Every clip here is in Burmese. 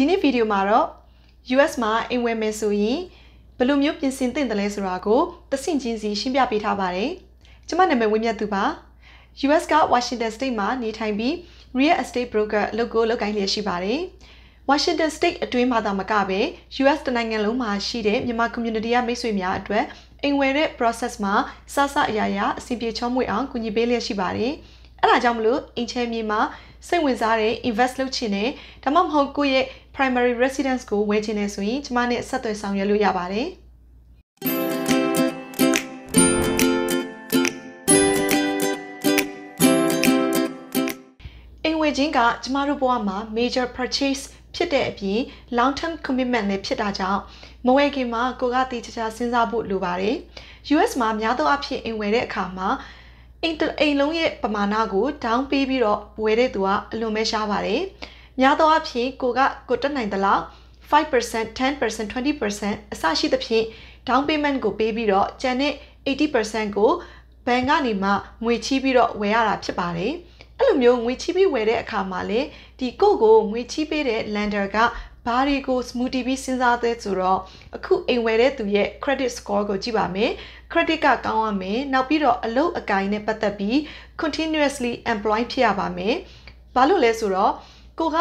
ဒီနေ့ဗီဒီယိုမှာတော့ US မှာအိမ်ဝယ်မယ်ဆိုရင်ဘယ်လိုမျိုးပြင်ဆင်သင့်တယ်လဲဆိုတာကိုသစင်ချင်းစီရှင်းပြပေးထားပါတယ်။ကျွန်မနာမည်ဝင်းမြတ်သူပါ။ US က Washington State မှာနေထိုင်ပြီး Real Estate Broker အလုပ်ကိုလုပ်ကိုင်လျက်ရှိပါတယ်။ Washington State အတွင်းမှာသာမကပဲ US တနိုင်ငံလုံးမှာရှိတဲ့မြန်မာ community ကမိတ်ဆွေများအတွက်အိမ်ဝယ်တဲ့ process မှာစစအရာရာအစီပြေချောမွေ့အောင်ကူညီပေးလျက်ရှိပါတယ်။အဲဒါကြောင့်မလို့အင်ချဲမြေမှာစိတ်ဝင်စားတဲ့ invest လုပ်ချင်တယ်ဒါမှမဟုတ်ကိုယ့်ရဲ့ primary residence ကိုဝယ်ချင်တယ်ဆိုရင်ကျမနဲ့ဆက်သွယ်ဆောင်ရွက်လို့ရပါတယ်။ွေချင်းကကျမတို့ဘဝမှာ major purchase ဖြစ်တဲ့အပြင် long term commitment လည်းဖြစ်တာကြောင့်မဝယ်ခင်မှာကိုကတိကျကျစဉ်းစားဖို့လိုပါတယ်။ US မှာများသောအားဖြင့်အိမ်ဝယ်တဲ့အခါမှာအိမ်အိမ်လုံးရဲ့ပမာဏကို down ပေးပြီးတော့ဝယ်တဲ့သူကအလွန်ပဲရှားပါတယ်။များသောအားဖြင့်ကိုကကိုတက်နိုင်သလောက်5% 10% 20%အစရှိသဖြင့် down payment ကိုပေးပြီးတော့ကျန်တဲ့80%ကိုဘဏ်ကနေမှငွေချီးပြီးတော့ဝယ်ရတာဖြစ်ပါတယ်။အဲ့လိုမျိုးငွေချီးပြီးဝယ်တဲ့အခါမှာလေဒီကိုကိုငွေချီးပေးတဲ့ lender ကဘာတွေကို smoothie ပြီးစဉ်းစားသေးဆိုတော့အခုအိမ်ဝယ်တဲ့သူရဲ့ credit score ကိုကြည့်ပါမယ်။ credit ကကောင်းရမယ်။နောက်ပြီးတော့အလုပ်အကိုင်နဲ့ပတ်သက်ပြီး continuously employed ဖြစ်ရပါမယ်။ဘာလို့လဲဆိုတော့ကိုက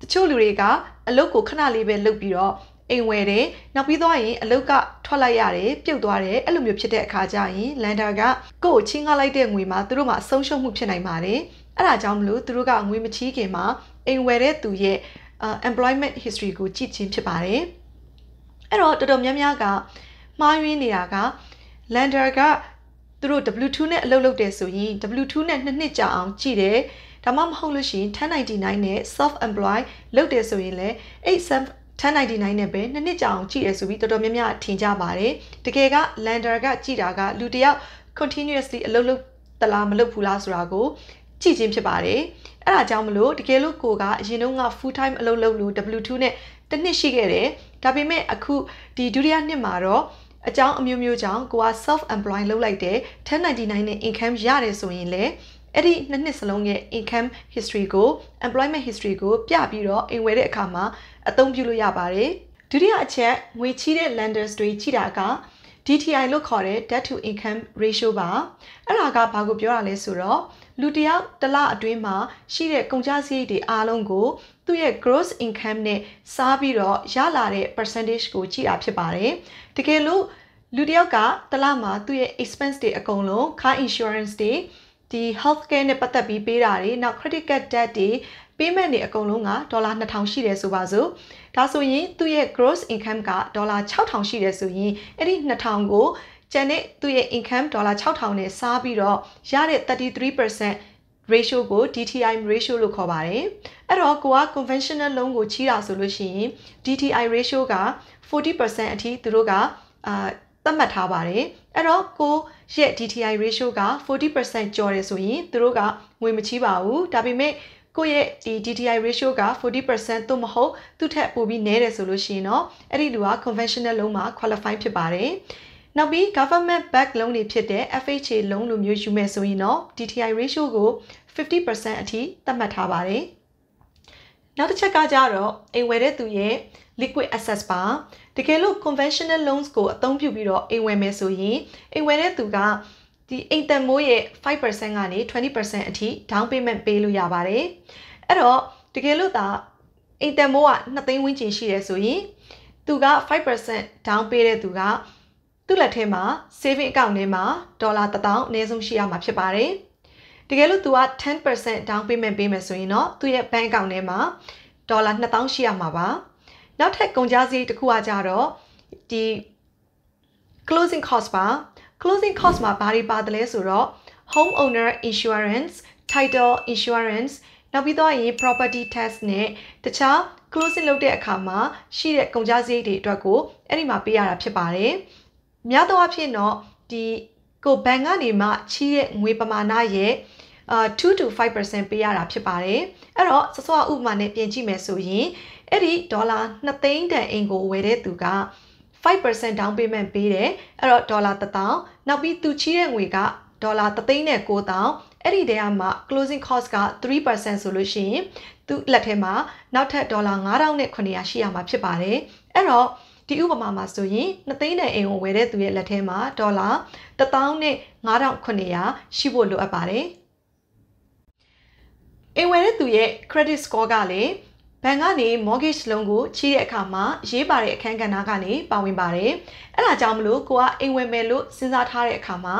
တချို့လူတွေကအလုတ်ကိုခဏလေးပဲလုတ်ပြီးတော့အိမ်ဝယ်တယ်နောက်ပြီးသွားရင်အလုတ်ကထွက်လိုက်ရတယ်ပြုတ်သွားတယ်အဲ့လိုမျိုးဖြစ်တဲ့အခါကျရင်လန်ဒါကကို့ကိုချင်းကားလိုက်တဲ့ငွေမှာသူတို့မှာအဆုံးရှုံးမှုဖြစ်နိုင်ပါတယ်အဲ့ဒါကြောင့်မလို့သူတို့ကငွေမချီးခင်မှာအိမ်ဝယ်တဲ့သူရဲ့ employment history ကိုကြည့်ချင်းဖြစ်ပါတယ်အဲ့တော့တော်တော်များများကမှားယွင်းနေတာက lander ကသူတို့ W2 နဲ့အလုပ်လုပ်တယ်ဆိုရင် W2 နဲ့နှစ်နှစ်ကြာအောင်ကြည့်တယ်ဒါမှမဟုတ်လို့ရှိရင်1099နဲ့ self employed လုပ်တယ်ဆိုရင်လည်းအဲ့ self 1099နဲ့ပဲနှစ်နှစ်ကြာအောင်ကြည့်ရဆိုပြီးတော်တော်များများထင်ကြပါတယ်တကယ်က lander ကကြည့်တာကလူတယောက် continuously အလုပ်လုပ်သလားမလုပ်ဘူးလားဆိုတာကိုကြည့်ချင်းဖြစ်ပါတယ်အဲ့ဒါကြောင့်မလို့တကယ်လို့ကိုကအရင်တုန်းက full time အလုပ်လုပ်လို့ W2 နဲ့တစ်နှစ်ရှိခဲ့တယ်ဒါပေမဲ့အခုဒီဒုတိယနှစ်မှာတော့အကြောင်းအမျိုးမျိုးကြောင့်ကိုက self employed လုပ်လိုက်တယ်1099နဲ့ income ရတယ်ဆိုရင်လည်းအဲ့ဒီနှစ်နှစ်စလုံးရဲ့ income history ကို employment history ကို ပြပြီးတော့အိမ်ဝယ်တဲ့အခါမှာအသုံးပြုလို့ရပါတယ်ဒုတိယအချက်ငွေချီးတဲ့ lenders တွေချီးတာက DTI လို့ခေါ်တဲ့ debt to income ratio ပါအဲ့ဒါကဘာကိုပြောတာလဲဆိုတော့လူတစ်ယောက်တစ်လအတွင်းမှာရှိတဲ့ကုန်ကျစရိတ်တွေအားလုံးကိုသူ့ရဲ့ gross income နဲ့စားပြီးတော့ရလာတဲ့ percentage ကိုကြည့်တာဖြစ်ပါတယ်တကယ်လို့လူတစ်ယောက်ကတစ်လမှာသူ့ရဲ့ expense တွေအကုန်လုံး car insurance တွေဒီ healthcare နဲ့ပတ်သက်ပြီးပေးတာတွေနောက် critical debt တွေ payment တွေအကုန်လုံးကဒေါ်လာ2000ရှိတယ်ဆိုပါစို့ဒါဆိုရင်သူ့ရဲ့ gross income ကဒေါ်လာ6000ရှိတယ်ဆိုရင်အဲ့ဒီ2000ကိုကျန်တဲ့သူ့ရဲ့ income ဒေါ်လာ6000နဲ့စားပြီးတော့ရတဲ့33% ratio ကို DTI ratio လို့ခေါ်ပါတယ်အဲ့တော့ကိုက conventional loan ကိုချီးတာဆိုလို့ရှိရင် DTI ratio က40%အထိသူတို့ကအာသတ်မှတ်ထားပါတယ်အဲ့တော့ကိုရဲ့ DTI ratio က40%ကျော်တယ်ဆိုရင်သူတို့ကငွေမချီးပါဘူးဒါပေမဲ့ကိုယ့်ရဲ့ဒီ DTI ratio က40%သို့မဟုတ်သူ့ထက်ပိုပြီးနည်းတယ်ဆိုလို့ရှိရင်တော့အဲ့ဒီလူက conventional loan မှာ qualify ဖြစ်ပါတယ်နောက်ပြီး government back loan တွေဖြစ်တဲ့ FHA loan လိုမျိုးယူမယ်ဆိုရင်တော့ DTI ratio ကို50%အထိသတ်မှတ်ထားပါတယ်။နောက်တစ်ချက်ကကြတော့အိမ်ဝယ်တဲ့သူရဲ့ liquid assets ပါတကယ်လို့ conventional loans ကိုအသုံးပြုပြီးတော့အိမ်ဝယ်မယ်ဆိုရင်အိမ်ဝယ်တဲ့သူကဒီအိမ်တန်မိုးရဲ့5%ကနေ20%အထိ down payment ပေးလို့ရပါတယ်အဲ့တော့တကယ်လို့သာအိမ်တန်မိုးက2သိန်းဝန်းကျင်ရှိတယ်ဆိုရင်သူက5% down ပေးတဲ့သူကသူ့လက်ထဲမှာ saving account ထဲမှာဒေါ်လာ1000အနည်းဆုံးရှိရမှာဖြစ်ပါတယ်။တကယ်လို့ तू က10% down payment ပေးမယ်ဆိုရင်တော့သူ့ရဲ့ bank account ထဲမှာဒေါ်လာ2000ရှိရမှာပါနောက်ထပ်ကုန်ကျစရိတ်တစ်ခုကကြတော့ဒီ closing cost ပါ closing cost မှာဘာတွေပါတယ်လဲဆိုတော့ home owner insurance title insurance နောက်ပြီးတော့ရင် property tax နဲ့တခြား closing လုပ်တဲ့အခါမှာရှိတဲ့ကုန်ကျစရိတ်တွေအတွက်ကိုအဲ့ဒီမှာပေးရတာဖြစ်ပါတယ်။များသောအားဖြင့်တော့ဒီကိုဘဏ်ကနေမှချီးတဲ့ငွေပမာဏရဲ့အာ2 to 5%ပေးရတာဖြစ်ပါတယ်အဲ့တော့စစောဥပမာနဲ့ပြင်ကြည့်မယ်ဆိုရင်အဲ့ဒီဒေါ်လာ2သိန်းတန်အိမ်ကိုဝယ်တဲ့သူက5% down payment ပေးတယ်အဲ့တော့ဒေါ်လာ1000နောက်ပြီးသူချီးတဲ့ငွေကဒေါ်လာ3000နဲ့9000အဲ့ဒီတည်းကမှ closing cost က3%ဆိုလို့ရှိရင်သူ့လက်ထဲမှာနောက်ထပ်ဒေါ်လာ9000နဲ့900ရှိရမှာဖြစ်ပါတယ်အဲ့တော့ဒီဥပမာမှာဆိုရင်2သိန်းတန်အိမ်ကိုဝယ်တဲ့သူရဲ့လက်ထဲမှာဒေါ်လာ1,900ရှိဖို့လိုအပ်ပါတယ်။အိမ်ဝယ်တဲ့သူရဲ့ credit score ကလည်းဘဏ်ကနေ mortgage လုံးကိုချေးတဲ့အခါမှာရေးပါတဲ့အခန်းကဏ္ဍကနေပါဝင်ပါတယ်။အဲဒါကြောင့်မလို့ကိုကအိမ်ဝယ်မယ်လို့စဉ်းစားထားတဲ့အခါမှာ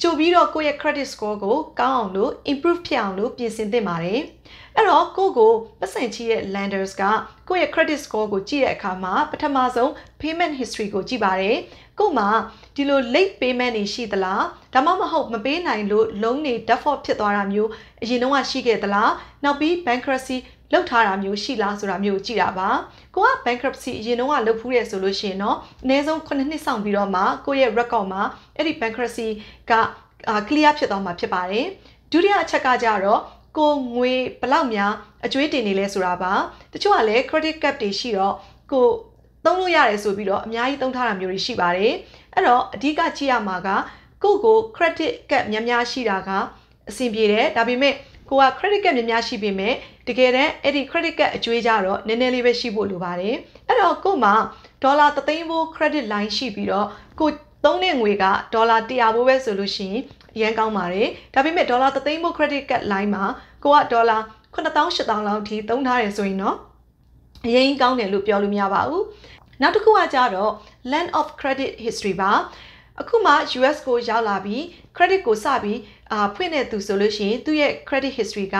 ကြိုပြီးတော့ကိုယ့်ရဲ့ credit score ကို ကောင်းအောင်လို့ improve ဖြစ်အောင်လို့ပြင်ဆင်သင့်ပါတယ်။အဲ့တော့ကိုကိုပတ်စံချီရဲ့ lenders ကကိုယ့်ရဲ့ credit score ကိုကြည့်တဲ့အခါမှာပထမဆုံး payment history ကိုကြည့်ပါတယ်ကို့မှာဒီလို late payment တွေရှိသလားဒါမှမဟုတ်မပေးနိုင်လို့ loan တွေ default ဖြစ်သွားတာမျိုးအရင်တော့ရှိခဲ့သလားနောက်ပြီး bankruptcy လောက်ထားတာမျိုးရှိလားဆိုတာမျိုးကြည့်တာပါကိုက bankruptcy အရင်တော့ကလုပ်ဖူးရဲဆိုလို့ရှိရင်တော့အနည်းဆုံး9နှစ်ဆောင်ပြီးတော့မှကိုရဲ့ record မှာအဲ့ဒီ bankruptcy က clear ဖြစ်သွားမှာဖြစ်ပါတယ်ဒုတိယအချက်ကကြတော့ကိုငွေဘလောက်များအကျွေးတင်နေလဲဆိုတာပါတချို့ကလည်း credit card တွေရှိတော့ကိုသုံးလို့ရတယ်ဆိုပြီးတော့အများကြီးသုံးထားတာမျိုးတွေရှိပါတယ်အဲ့တော့အဓိကကြည့်ရမှာကကိုကို credit card များများရှိတာကအဆင်ပြေတယ်ဒါပေမဲ့ကိုက credit card များများရှိပေမဲ့တကယ်တမ်းအဲ့ဒီ credit card အကျွေးကြတော့နည်းနည်းလေးပဲရှိဖို့လိုပါတယ်အဲ့တော့ကိုမှဒေါ်လာ3သိန်းဖို့ credit line ရှိပြီးတော့ကိုသုံးတဲ့ငွေကဒေါ်လာ100ဘိုးပဲဆိုလို့ရှိရင်အရန်ကောင်းပါတယ်ဒါပေမဲ့ဒေါ်လာ3သိန်းဖို့ credit card line မှာကိုကဒေါ်လာ9000 8000လောက်ထိသုံးထားတယ်ဆိုရင်တော့အရင်ကောင်းတယ်လို့ပြောလို့မရပါဘူးနောက်တစ်ခုကကြတော့ land of credit history ပါအခုမှ US ကိုရောက်လာပြီး credit ကိုစပြီးအာဖွင့်တဲ့သူဆိုလို့ရှိရင်သူ့ရဲ့ credit history က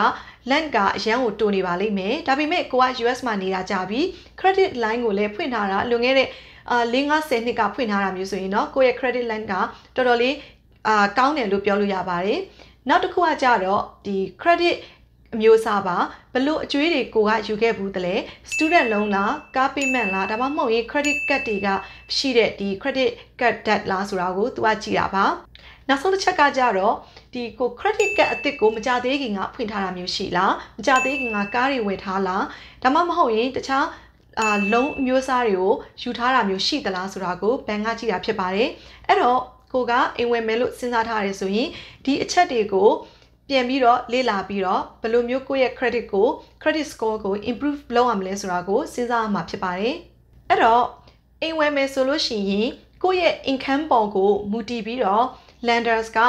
land ကအရန်ကိုတိုးနေပါလိမ့်မယ်ဒါပေမဲ့ကိုက US မှာနေတာကြပြီး credit line ကိုလည်းဖွင့်ထားတာလွန်ခဲ့တဲ့အာ၄50နှစ်ကဖွင့်ထားတာမျိုးဆိုရင်တော့ကိုယ့်ရဲ့ credit line ကတော်တော်လေးအာကောင်းတယ်လို့ပြောလို့ရပါတယ်။နောက်တစ်ခုကကြတော့ဒီ credit အမျိုးအစားပါဘလို့အကျွေးတွေကိုကယူခဲ့ဘူးတလဲ student loan လား car payment လားဒါမှမဟုတ်ရင် credit card တွေကရှိတဲ့ဒီ credit card debt လားဆိုတာကိုသူကကြည့်တာပါနောက်ဆုံးတစ်ချက်ကကြတော့ဒီကို credit card အသစ်ကိုမကြသေးခင်ကဖွင့်ထားတာမျိုးရှိလားမကြသေးခင်ကကားတွေဝယ်ထားလားဒါမှမဟုတ်ရင်တခြားအာလုံးမျိုးစားတွေကိုယူထားတာမျိုးရှိသလားဆိုတာကိုဘဏ်ကကြည့်တာဖြစ်ပါတယ်အဲ့တော့ကိုကအိမ်ဝယ်မယ်လို့စဉ်းစားထားရတယ်ဆိုရင်ဒီအချက်တွေကိုပြန်ပြီးတော့လေ့လာပြီးတော့ဘယ်လိုမျိုးကိုယ့်ရဲ့ credit ကို credit score ကို improve လုပ်ရမလဲဆိုတာကိုစဉ်းစားရမှာဖြစ်ပါတယ်။အဲ့တော့အိမ်ဝယ်မယ်ဆိုလို့ရှိရင်ကိုယ့်ရဲ့ income ပေါ်ကိုမူတည်ပြီးတော့ lenders က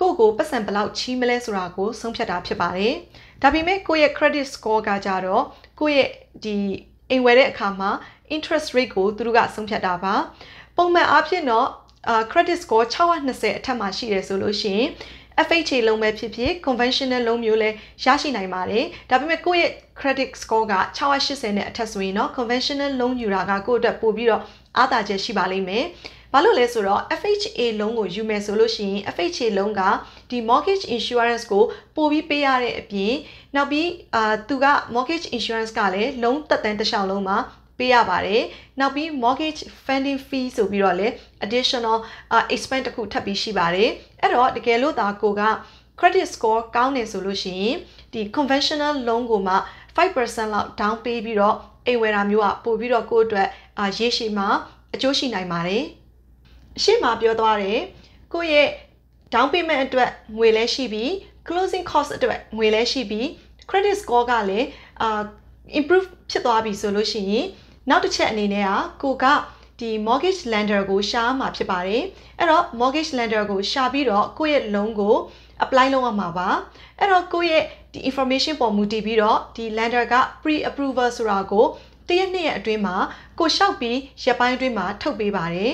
ကိုယ့်ကိုပတ်စံဘလောက်ချီးမလဲဆိုတာကိုဆုံးဖြတ်တာဖြစ်ပါတယ်။ဒါပေမဲ့ကိုယ့်ရဲ့ credit score ကကြတော့ကိုယ့်ရဲ့ဒီအိမ်ဝယ်တဲ့အခါမှာ interest rate ကိုသူတို့ကဆုံးဖြတ်တာပါ။ပုံမှန်အားဖြင့်တော့ credit score 620အထက်မှာရှိတယ်ဆိုလို့ရှိရင် FHA လုံးပဲဖြစ်ဖြစ် conventional လုံးမျိုးလည်းရရှိနိုင်ပါတယ်။ဒါပေမဲ့ကိုယ့်ရဲ့ credit score က680နဲ့အထက်ဆိုရင်တော့ conventional လုံးယူတာကကိုယ့်အတွက်ပိုပြီးတော့အားသာချက်ရှိပါလိမ့်မယ်။ဘာလို့လဲဆိုတော့ FHA လုံးကိုယူမယ်ဆိုလို့ရှိရင် FHA လုံးကဒီ mortgage insurance ကိုပို့ပြီးပေးရတဲ့အပြင်နောက်ပြီးအာသူက mortgage insurance ကလည်းလုံးသက်တမ်းတစ်လျှောက်လုံးမှာပေးရပါတယ်။နောက်ပြီး mortgage funding fee ဆိုပြီးတော့လည်း additional expense တစ်ခုထပ်ပြီးရှိပါတယ်။အဲ့တော့တကယ်လို့ဒါကိုက credit score ကောင်းနေဆိုလို့ရှိရင်ဒီ conventional loan ကိုမှ5%လောက် down ပေးပြီးတော့အိမ်ဝယ်တာမျိုးကပို့ပြီးတော့ကိုယ့်အတွက်ရေရှည်မှာ အကျိုးရှိနိုင်ပါတယ်။ရှေ့မှာပြောသွားတယ်ကိုယ့်ရဲ့ down payment အတွက်ငွေလဲရှိပြီး closing cost အတွက်ငွေလဲရှိပြီး credit score ကလည်းအာ improve ဖြစ်သွားပြီဆိုလို့ရှိရင်နောက်တစ်ချက်အနေနဲ့ကကိုကဒီ mortgage lender ကို ရှာမှာဖြစ်ပါတယ်အဲ့တော့ mortgage lender ကို ရှာပြီးတော့ကိုယ့်ရဲ့ loan ကို apply လုပ်ရမှာပါအဲ့တော့ကိုယ့်ရဲ့ဒီ information ပေါ်မူတည်ပြီးတော့ဒီ lender က pre approval ဆိုတာကိုတရက်နှစ်ရက်အတွင်းမှာကိုလျှောက်ပြီးရက်ပိုင်းအတွင်းမှာထုတ်ပေးပါတယ်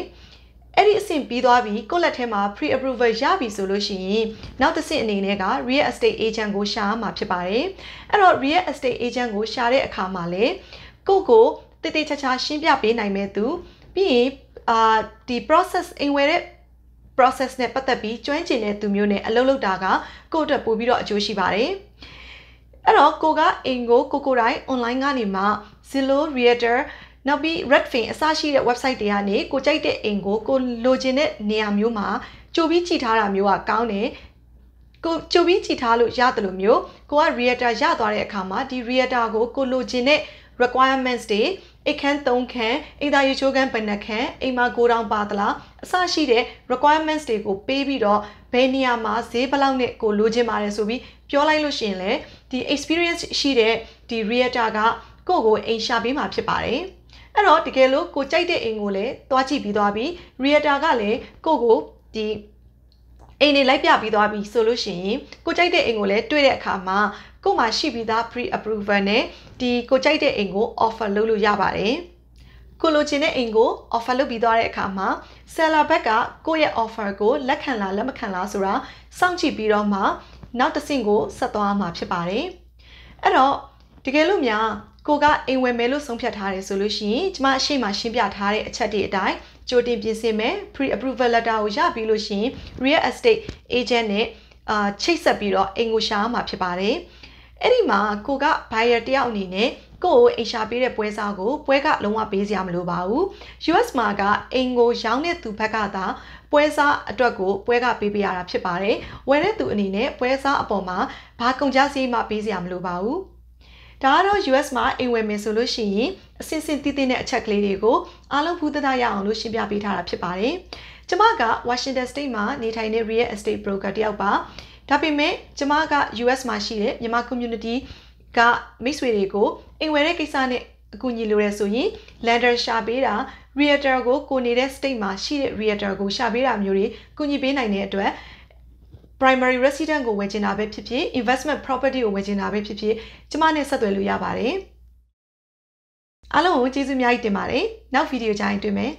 အဲ့ဒီအဆင့်ပြီးသွားပြီကိုလက်ထဲမှာ pre approval ရပြီဆိုလို့ရှိရင်နောက်တစ်ဆင့်အနေနဲ့က real estate agent ကိုရှာရမှာဖြစ်ပါတယ်အဲ့တော့ real estate agent ကိုရှာတဲ့အခါမှာလေကိုကိုတိတိကျကျရှင်းပြပေးနိုင်မဲ့သူပြီးရင်အာဒီ process အိမ်ဝယ်တဲ့ process နဲ့ပတ်သက်ပြီးကျွမ်းကျင်တဲ့သူမျိုးနဲ့အလုပ်လုပ်တာကကိုယ့်အတွက်ပိုပြီးတော့အကျိုးရှိပါတယ်အဲ့တော့ကိုကအိမ်ကိုကိုကိုတိုင်း online ကနေမှ Zillow Realtor နောက်ပြီး Redfin အစရှိတဲ့ website တွေကနေကိုကြိုက်တဲ့အိမ်ကိုကိုလိုချင်တဲ့နေရာမျိုးမှာကြိုပြီးကြည့်ထားတာမျိုးကကောင်းတယ်ကိုကြိုပြီးကြည့်ထားလို့ရတယ်လို့မျိုးကိုက Realtor ရသွားတဲ့အခါမှာဒီ Realtor ကိုကိုလိုချင်တဲ့ requirements တွေအိတ်ခန်း၃ခန်းအိမ်သာရေချိုးခန်းဘယ်နှခန်းအိမ်မှာ9000ပါသလားအစရှိတဲ့ requirements တွေကိုပေးပြီးတော့ဘယ်နေရာမှာဈေးဘယ်လောက်နဲ့ကိုလိုချင်ပါတယ်ဆိုပြီးပြောလိုက်လို့ရှိရင်လေဒီ experience ရှိတဲ့ဒီ realtor ကကိုယ့်ကိုအိမ်ရှာပေးမှာဖြစ်ပါတယ်အဲ့တော့တကယ်လို့ကိုကြိုက်တဲ့အိမ်ကိုလည်းတွားကြည့်ပြီးသွားပြီး realtor ကလည်းကိုကိုဒီအိမ်တွေလိုက်ပြပြီးသွားပြီဆိုလို့ရှိရင်ကိုကြိုက်တဲ့အိမ်ကိုလည်းတွေ့တဲ့အခါမှာကို့မှာရှိပြီးသား pre approval နဲ့ဒီကိုကြိုက်တဲ့အိမ်ကို offer လုပ်လို့ရပါတယ်ကိုလိုချင်တဲ့အိမ်ကို offer လုပ်ပြီးသွားတဲ့အခါမှာ seller ဘက်ကကိုယ့်ရဲ့ offer ကိုလက်ခံလားလက်မခံလားဆိုတာစောင့်ကြည့်ပြီးတော့မှ နောက်တစ်ဆင့်ကိုဆက်သွားမှာဖြစ်ပါတယ်။အဲ့တော့တကယ်လို့များကိုကအိမ်ဝယ်မယ်လို့ဆုံးဖြတ်ထားတယ်ဆိုလို့ရှိရင်ကျမအရှိမရှင်းပြထားတဲ့အချက်တွေအတိုင်းကြိုတင်ပြင်ဆင်မယ် pre approval letter ကိုရပြီးလို့ရှိရင် real estate agent နဲ့အာချိတ်ဆက်ပြီးတော့အိမ်ကိုရှာရမှာဖြစ်ပါတယ်အဲ့ဒီမှာကိုက buyer တယောက်အနေနဲ့ကိုကိုအိမ်ရှာပေးတဲ့ပွဲစားကိုပွဲက လုံးဝပေးစရာမလိုပါဘူး US မှာကအိမ်ကိုရောင်းတဲ့သူဘက်ကသာပွဲစားအတွက်ကိုပွဲကပေးပေးရတာဖြစ်ပါတယ်ဝယ်တဲ့သူအနေနဲ့ပွဲစားအပေါ်မှာဘာကုန်ကြစည်မှပေးစရာမလိုပါဘူးဒါကတော့ US မှာအိမ်ဝယ်မယ်ဆိုလို့ရှိရင်အစင်စင်တီးတီးတဲ့အချက်ကလေးတွေကိုအားလုံးဘူးသသားရအောင်လို့ရှင်းပြပေးထားတာဖြစ်ပါတယ်။ကျမက Washington State မှာနေထိုင်တဲ့ real estate broker တယောက်ပါ။ဒါပေမဲ့ကျမက US မှာရှိတဲ့မြန်မာ community ကမိတ်ဆွေတွေကိုအိမ်ဝယ်တဲ့ကိစ္စနဲ့အကူအညီလိုရဲဆိုရင် lender ရှာပေးတာ realtor ကိုကိုနေတဲ့ state မှာရှိတဲ့ realtor ကိုရှာပေးတာမျိုးတွေကူညီပေးနိုင်တဲ့အတွက် primary resident ကိုဝယ်ချင်တာပဲဖြစ်ဖြစ် investment property ကိုဝယ်ချင်တာပဲဖြစ်ဖြစ်ကျမနဲ့ဆက်သွယ်လို့ရပါတယ်အားလုံးကိုကျေးဇူးအများကြီးတင်ပါတယ်နောက်ဗီဒီယိုကြရင်တွေ့မယ်